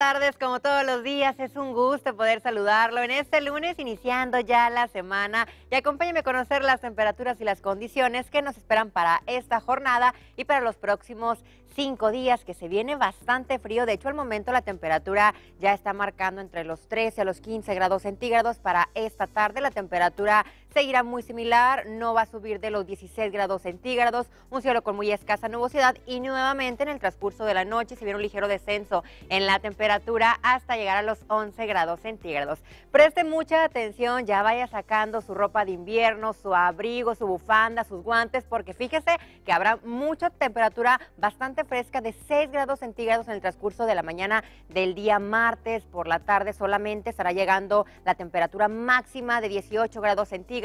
tardes, como todos los días, es un gusto poder saludarlo en este lunes, iniciando ya la semana. Y acompáñame a conocer las temperaturas y las condiciones que nos esperan para esta jornada y para los próximos cinco días, que se viene bastante frío. De hecho, al momento la temperatura ya está marcando entre los 13 a los 15 grados centígrados para esta tarde. La temperatura seguirá muy similar, no va a subir de los 16 grados centígrados, un cielo con muy escasa nubosidad y nuevamente en el transcurso de la noche se viene un ligero descenso en la temperatura hasta llegar a los 11 grados centígrados. Preste mucha atención, ya vaya sacando su ropa de invierno, su abrigo, su bufanda, sus guantes, porque fíjese que habrá mucha temperatura bastante fresca de 6 grados centígrados en el transcurso de la mañana del día martes. Por la tarde solamente estará llegando la temperatura máxima de 18 grados centígrados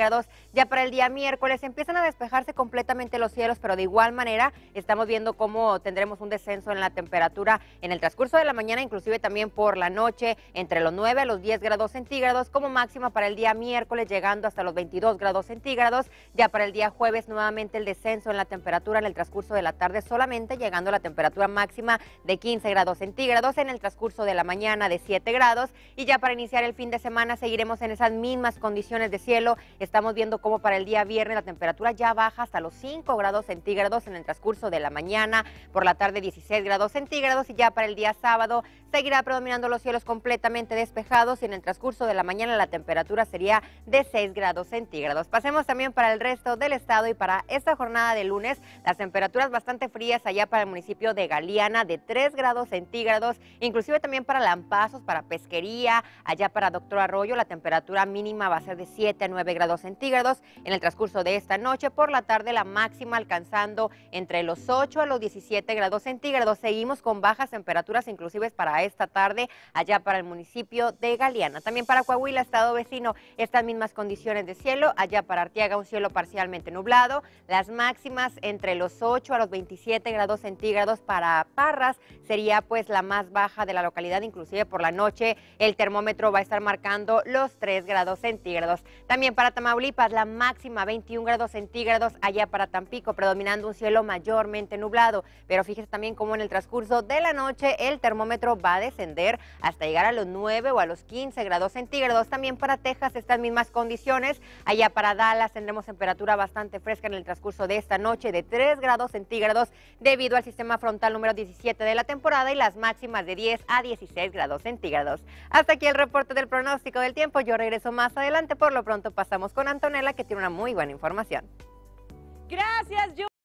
ya para el día miércoles empiezan a despejarse completamente los cielos, pero de igual manera estamos viendo cómo tendremos un descenso en la temperatura en el transcurso de la mañana, inclusive también por la noche, entre los 9 a los 10 grados centígrados como máxima para el día miércoles, llegando hasta los 22 grados centígrados. Ya para el día jueves nuevamente el descenso en la temperatura en el transcurso de la tarde, solamente llegando a la temperatura máxima de 15 grados centígrados en el transcurso de la mañana de 7 grados. Y ya para iniciar el fin de semana seguiremos en esas mismas condiciones de cielo estamos viendo como para el día viernes la temperatura ya baja hasta los 5 grados centígrados en el transcurso de la mañana, por la tarde 16 grados centígrados y ya para el día sábado seguirá predominando los cielos completamente despejados y en el transcurso de la mañana la temperatura sería de 6 grados centígrados. Pasemos también para el resto del estado y para esta jornada de lunes las temperaturas bastante frías allá para el municipio de Galeana de 3 grados centígrados, inclusive también para Lampazos, para Pesquería, allá para Doctor Arroyo la temperatura mínima va a ser de 7 a 9 grados centígrados en el transcurso de esta noche. Por la tarde la máxima alcanzando entre los 8 a los 17 grados centígrados. Seguimos con bajas temperaturas inclusive para esta tarde allá para el municipio de Galeana. También para Coahuila, estado vecino, estas mismas condiciones de cielo. Allá para Arteaga un cielo parcialmente nublado. Las máximas entre los 8 a los 27 grados centígrados para Parras sería pues la más baja de la localidad, inclusive por la noche el termómetro va a estar marcando los 3 grados centígrados. También para Maulipas, la máxima 21 grados centígrados allá para Tampico, predominando un cielo mayormente nublado. Pero fíjese también cómo en el transcurso de la noche el termómetro va a descender hasta llegar a los 9 o a los 15 grados centígrados. También para Texas estas mismas condiciones. Allá para Dallas tendremos temperatura bastante fresca en el transcurso de esta noche de 3 grados centígrados debido al sistema frontal número 17 de la temporada y las máximas de 10 a 16 grados centígrados. Hasta aquí el reporte del pronóstico del tiempo. Yo regreso más adelante. Por lo pronto pasamos con Antonella que tiene una muy buena información. Gracias,